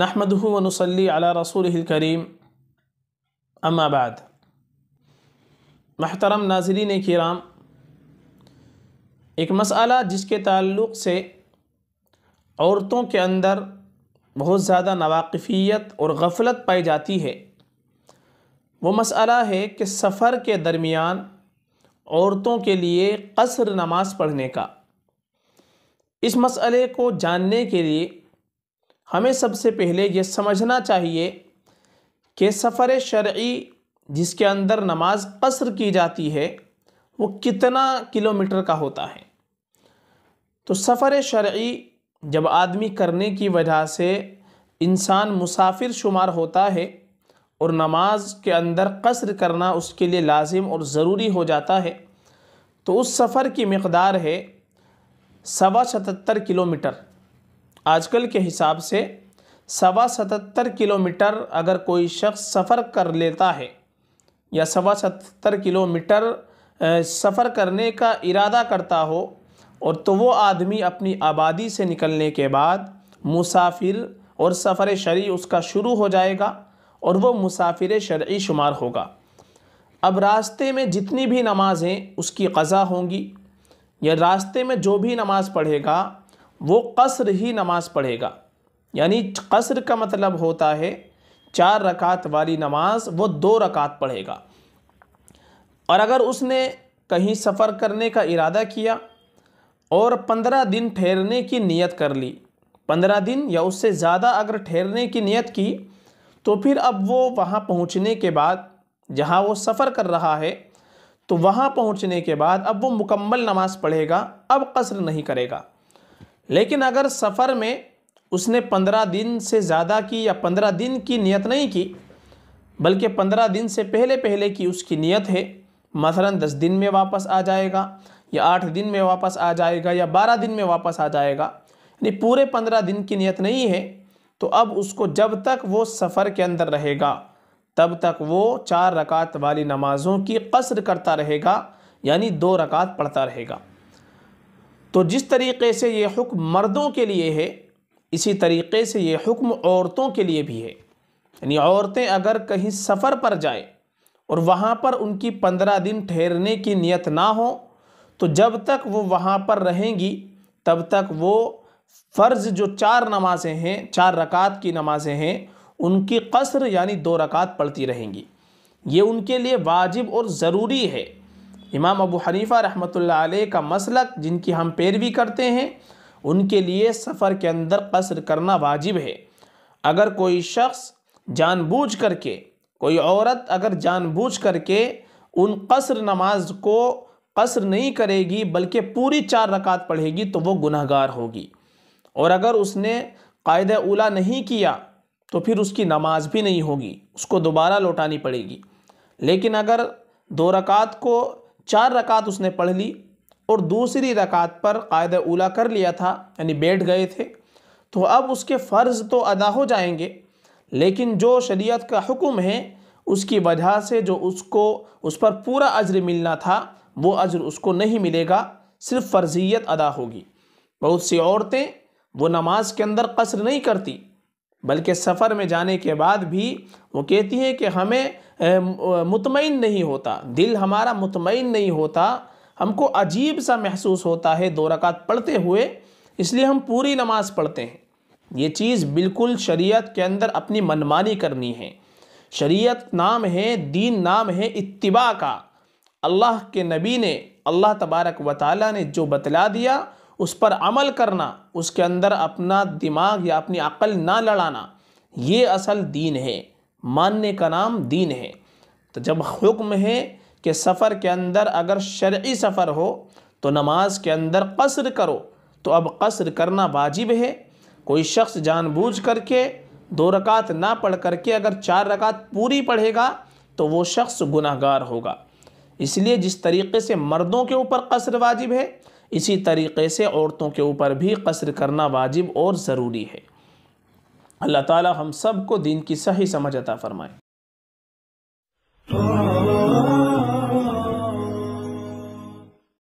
नहमद वनसली अला रसूल करीम अम्माबाद महतरम नाजरीन कराम एक मसला जिसके ताल्लुक़ से औरतों के अंदर बहुत ज़्यादा नावाकफ़ियत और गफलत पाई जाती है वो मसला है कि सफ़र के दरमियान औरतों के लिए कसर नमाज पढ़ने का इस मसले को जानने के लिए हमें सबसे पहले ये समझना चाहिए कि सफ़र शर्ई जिसके अंदर नमाज कसर की जाती है वो कितना किलोमीटर का होता है तो सफ़र शर्ई जब आदमी करने की वजह से इंसान मुसाफिर शुमार होता है और नमाज के अंदर कसर करना उसके लिए लाजिम और ज़रूरी हो जाता है तो उस सफ़र की मकदार है सवा सतर किलोमीटर आजकल के हिसाब से सवा सतहत्तर किलोमीटर अगर कोई शख्स सफ़र कर लेता है या सवा सतहत्तर किलोमीटर सफ़र करने का इरादा करता हो और तो वो आदमी अपनी आबादी से निकलने के बाद मुसाफिर और सफ़र शरी उसका शुरू हो जाएगा और वो मुसाफिर शर्य शुमार होगा अब रास्ते में जितनी भी नमाज़ें उसकी क़़ा होंगी या रास्ते में जो भी नमाज़ पढ़ेगा वो कसर ही नमाज़ पढ़ेगा यानी कसर का मतलब होता है चार रकात वाली नमाज वो दो रकात पढ़ेगा और अगर उसने कहीं सफ़र करने का इरादा किया और पंद्रह दिन ठहरने की नियत कर ली पंद्रह दिन या उससे ज़्यादा अगर ठहरने की नियत की तो फिर अब वो वहाँ पहुँचने के बाद जहाँ वो सफ़र कर रहा है तो वहाँ पहुँचने के बाद अब वो मुकम्मल नमाज़ पढ़ेगा अब कसर नहीं करेगा लेकिन अगर सफ़र में उसने पंद्रह दिन से ज़्यादा की या पंद्रह दिन की नियत नहीं की बल्कि पंद्रह दिन से पहले पहले की उसकी नियत है मसला दस दिन में वापस आ जाएगा या आठ दिन में वापस आ जाएगा या बारह दिन में वापस आ जाएगा यानी पूरे पंद्रह दिन की नियत नहीं है तो अब उसको जब तक वो सफ़र के अंदर रहेगा तब तक वो चार रकात वाली नमाज़ों की कसर करता रहेगा यानी दो रकात पढ़ता रहेगा तो जिस तरीके से ये हुक्म मर्दों के लिए है इसी तरीके से ये हुक्म औरतों के लिए भी है यानी औरतें अगर कहीं सफ़र पर जाए और वहाँ पर उनकी पंद्रह दिन ठहरने की नियत ना हो तो जब तक वो वहाँ पर रहेंगी तब तक वो फ़र्ज़ जो चार नमाज़ें हैं चार रकात की नमाज़ें हैं उनकी कसर यानी दो रकात पढ़ती रहेंगी ये उनके लिए वाजिब और ज़रूरी है इमाम अबू हनीफ़ा रहमतुल्लाह अलैह का मसलक जिनकी हम पैरवी करते हैं उनके लिए सफ़र के अंदर कसर करना वाजिब है अगर कोई शख्स जानबूझ करके कोई औरत अगर जानबूझ करके उन कसर नमाज को कसर नहीं करेगी बल्कि पूरी चार रकात पढ़ेगी तो वो गुनहगार होगी और अगर उसने कायद उला नहीं किया तो फिर उसकी नमाज भी नहीं होगी उसको दोबारा लौटानी पड़ेगी लेकिन अगर दो रकात को चार रकात उसने पढ़ ली और दूसरी रकात पर कायद उला कर लिया था यानी बैठ गए थे तो अब उसके फ़र्ज़ तो अदा हो जाएंगे लेकिन जो शरीयत का हुक्म है उसकी वजह से जो उसको उस पर पूरा अज्र मिलना था वो अज्र उसको नहीं मिलेगा सिर्फ फ़र्ज़ियत अदा होगी बहुत सी औरतें वो नमाज के अंदर कसर नहीं करती बल्कि सफ़र में जाने के बाद भी वो कहती हैं कि हमें मुतमिन नहीं होता दिल हमारा मुतमिन नहीं होता हमको अजीब सा महसूस होता है दो रकात पढ़ते हुए इसलिए हम पूरी नमाज़ पढ़ते हैं ये चीज़ बिल्कुल शरीयत के अंदर अपनी मनमानी करनी है शरीयत नाम है दीन नाम है इतबा का अल्लाह के नबी ने अल्लाह तबारक व ताली ने जो बतला दिया उस पर अमल करना उसके अंदर अपना दिमाग या अपनी अकल ना लड़ाना ये असल दीन है मानने का नाम दीन है तो जब हुक्म है कि सफ़र के अंदर अगर शर्य सफ़र हो तो नमाज के अंदर कसर करो तो अब कसर करना वाजिब है कोई शख्स जानबूझ करके दो रकात ना पढ़ करके अगर चार रकात पूरी पढ़ेगा तो वो शख्स गुनाहगार होगा इसलिए जिस तरीके से मर्दों के ऊपर कसर वाजिब है इसी तरीक़े से औरतों के ऊपर भी कसर करना वाजिब और ज़रूरी है अल्लाह ताला हम सब को दीन की सही समझ अता फरमाएँ